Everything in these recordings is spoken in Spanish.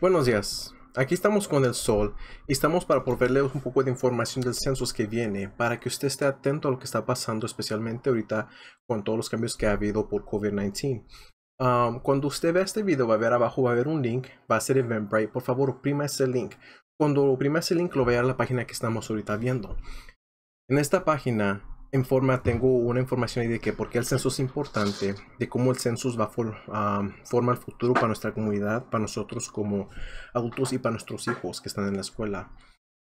Buenos días. Aquí estamos con el sol y estamos para proveerles un poco de información del censo que viene para que usted esté atento a lo que está pasando, especialmente ahorita con todos los cambios que ha habido por COVID-19. cuando usted vea este video va a ver abajo, va a haber un link, va a ser Eventbrite, por favor oprima ese link. Cuando oprima ese link lo vea a la página que estamos ahorita viendo. En esta página en forma tengo una información ahí de que por el censo es importante, de cómo el censo va a formar el futuro para nuestra comunidad, para nosotros como adultos y para nuestros hijos que están en la escuela.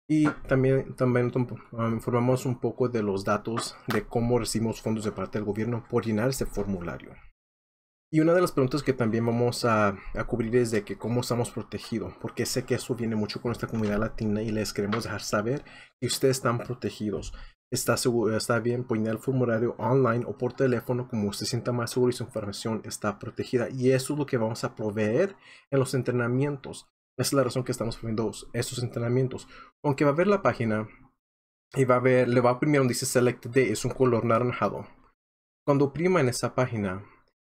Y también, también um, informamos un poco de los datos de cómo recibimos fondos de parte del gobierno por llenar ese formulario. Y una de las preguntas que también vamos a, a cubrir es de que cómo estamos protegidos, porque sé que eso viene mucho con nuestra comunidad latina y les queremos dejar saber que ustedes están protegidos Está, seguro, está bien poner pues, el formulario online o por teléfono como usted sienta más seguro y su información está protegida. Y eso es lo que vamos a proveer en los entrenamientos. Esa es la razón que estamos poniendo estos entrenamientos. Aunque va a ver la página y va a ver, le va a primero donde dice Select Day, es un color naranjado. Cuando prima en esa página,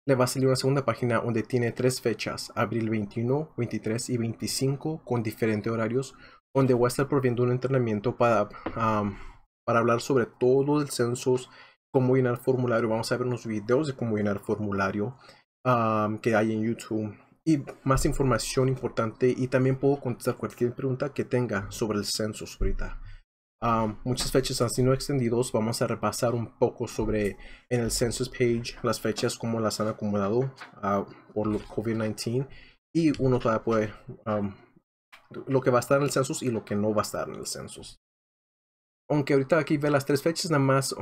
le va a salir una segunda página donde tiene tres fechas, abril 21, 23 y 25, con diferentes horarios, donde va a estar proviendo un entrenamiento para para hablar sobre todo el census, cómo llenar formulario. Vamos a ver unos videos de cómo llenar formulario que hay en YouTube y más información importante y también puedo contestar cualquier pregunta que tenga sobre el censo ahorita. muchas fechas han sido extendidos, vamos a repasar un poco sobre en el census page las fechas como las han acomodado ah, por por COVID-19 y uno todavía puede lo que va a estar en el census y lo que no va a estar en el census aunque ahorita aquí ve las tres fechas, nada más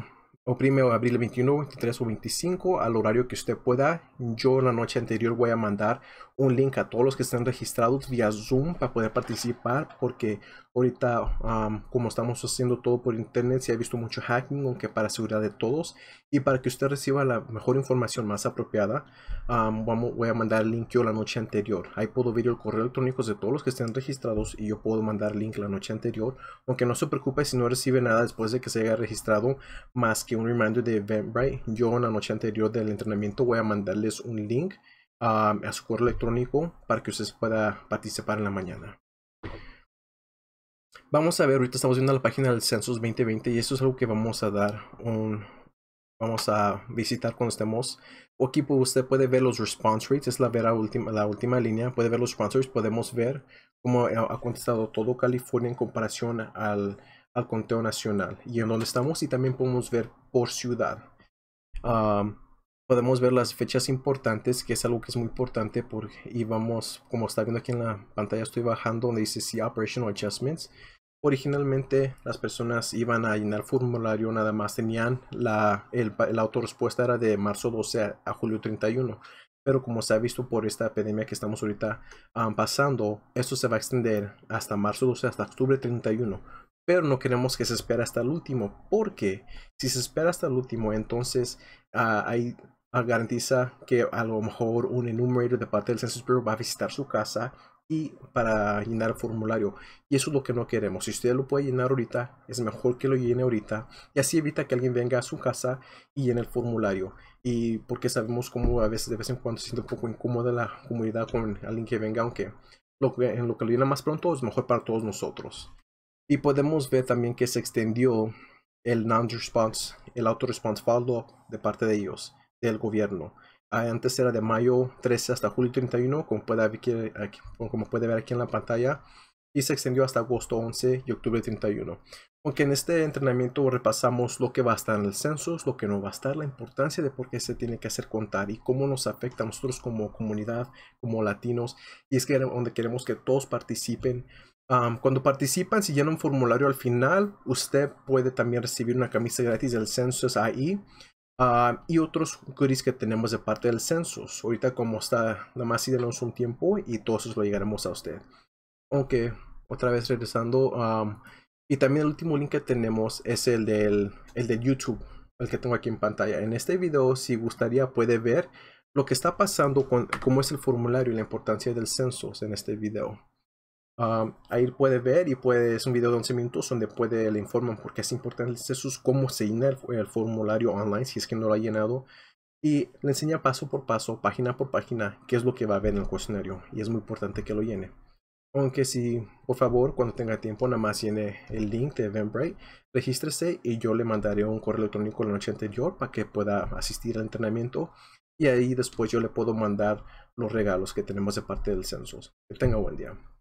oprime abril 21, 23 o 25 al horario que usted pueda. Yo la noche anterior voy a mandar un link a todos los que estén registrados vía Zoom para poder participar porque ahorita como estamos haciendo todo por internet se ha visto mucho hacking aunque para seguridad de todos y para que usted reciba la mejor información más apropiada voy a mandar el link yo la noche anterior. Ahí puedo ver el correo electrónico de todos los que estén registrados y yo puedo mandar el link la noche anterior aunque no se preocupe si no recibe nada después de que se haya registrado más que un reminder de Eventbrite. Yo en la noche anterior del entrenamiento voy a mandarles un link ah, a su correo electrónico para que ustedes puedan participar en la mañana. Vamos a ver, ahorita estamos viendo la página del Census 2020 y esto es algo que vamos a dar un, vamos a visitar cuando estemos. aquí usted puede ver los response rates, es la, última, la última línea, puede ver los sponsors, podemos ver cómo ha contestado todo California en comparación al, al conteo nacional y en donde estamos y también podemos ver por ciudad. podemos ver las fechas importantes, que es algo que es muy importante porque, íbamos, como está viendo aquí en la pantalla, estoy bajando donde dice si Operational Adjustments. Originalmente las personas iban a llenar formulario nada más, tenían la, el, la autorrespuesta era de marzo 12 a, julio 31. Pero como se ha visto por esta epidemia que estamos ahorita pasando, esto se va a extender hasta marzo 12 hasta octubre 31 pero no queremos que se espere hasta el último, porque si se espera hasta el último, entonces ah, ahí ah, garantiza que a lo mejor un enumerator de parte del Census Bureau va a visitar su casa y para llenar el formulario. Y eso es lo que no queremos. Si usted lo puede llenar ahorita, es mejor que lo llene ahorita. Y así evita que alguien venga a su casa y llene el formulario. Y porque sabemos cómo a veces de vez en cuando siento siente un poco incómoda la comunidad con alguien que venga, aunque lo que, en lo que lo llena más pronto es mejor para todos nosotros. Y podemos ver también que se extendió el non-response, el auto-response follow de parte de ellos, del gobierno. Ah, antes era de mayo 13 hasta julio 31, como puede, ver aquí, como puede ver aquí en la pantalla, y se extendió hasta agosto 11 y octubre 31. Aunque en este entrenamiento repasamos lo que va a estar en el censo, lo que no va a estar, la importancia de por qué se tiene que hacer contar y cómo nos afecta a nosotros como comunidad, como latinos, y es que donde queremos que todos participen cuando participan, si llenan un formulario al final, usted puede también recibir una camisa gratis del Census AI y otros goodies que tenemos de parte del Census. Ahorita como está, nada más denos un tiempo y todos eso lo llegaremos a usted. Aunque, otra vez regresando, y también el último link que tenemos es el del, el de YouTube, el que tengo aquí en pantalla. En este video, si gustaría, puede ver lo que está pasando, con, cómo es el formulario y la importancia del Census en este video. Ah, ahí puede ver y puede es un video de 11 minutos donde puede, le informan por qué es importante el sus cómo se llena el, formulario online si es que no lo ha llenado y le enseña paso por paso, página por página, qué es lo que va a ver en el cuestionario y es muy importante que lo llene. Aunque si, por favor, cuando tenga tiempo, nada más llene el link de Eventbrite, regístrese y yo le mandaré un correo electrónico la noche anterior para que pueda asistir al entrenamiento y ahí después yo le puedo mandar los regalos que tenemos de parte del census. Que tenga buen día.